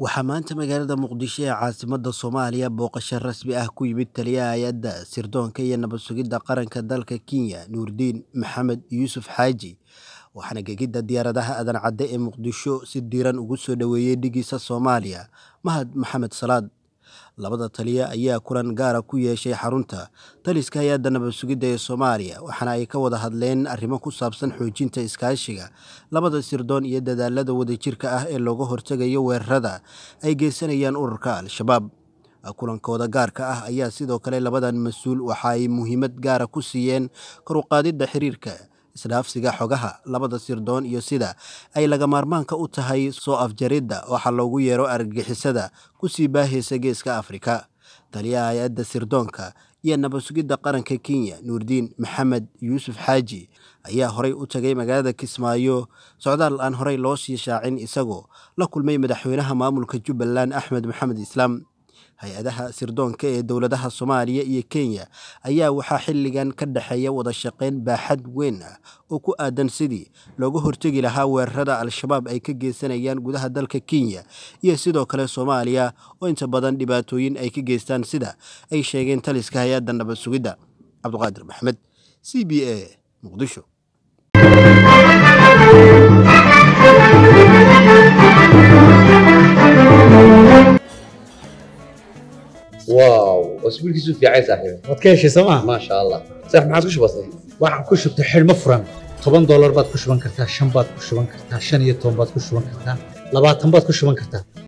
Waxaa maanta magaalada Muqdisho ee caasimadda Soomaaliya booqasho rasmi ah ku yimid taliyaha hay-adda sirdoonka iyo nabad sugidda qaranka dalka Kenya Nuuridiin Maxamed Yuusuf Xaaji waxaana gegidda diyaaradaha adan cadde ee Muqdisho si diiran ugu soo dhoweeyey dhigiisa Soomaaliya Mahad Maxamed Salaad labada taliya ayaa kulan gaara ku yeeshay xarunta taliska hay-adda nabad sugidda ee soomaaliya waxaana ay ka wada hadleen arrimo ku saabsan xoojinta iskaashiga labada sirdoon iyo dadaalada wadajirka ah ee looga hortegayo weerarada ay geysanayaan ururka al-shabaab kulankooda gaarka ah ayaa sidoo kale labadan mas-uul waxa ay muhiimad gaara ah ku siiyeen kor xiriirka isdhaafsiga xogaha labada sirdoon iyo sida ay laga maarmaanka u tahay soo afjaridda waxa loogu yeero argagixisada ku sii baahaysa geeska afrika taliyaha hay-adda sirdoonka iyo nabadsugidda qaranka kenya nuurdiin maxamed yuusuf xaaji ayaa horay u tagay magaalada kismaayo socdaal aan horey loo sii shaacin isagoo la kulmay madaxweynaha maamulka jubbaland axmed maxamed islaam hay-adaha sirdoonka ee dowladaha soomaaliya iyo kenya ayaa waxaa xilligan ka dhexeeya wada shaqeyn baaxad weyn ah oo ku aadan sidii looga hortegi lahaa weerarada al-shabaab ay ka geysanayaan gudaha dalka kenya iyo sidoo kale soomaaliya oo inta badan dhibaatooyin ay ka geystaan sida ay sheegeen taliska hay-adda nabad sugidda cabduqaadir maxamed c b a muqdisho waaw isbuulkiisu fiican saaxiib waad ka heshay soo maa maasha allah saaxiib maxaad ku shubatay waxaan ku shubtay xidhmo furan toban doolar baad ku shuban kartaa shan baad ku shuban kartaa shan iyo toban baad ku shuban kartaa labaatan baad ku shuban kartaa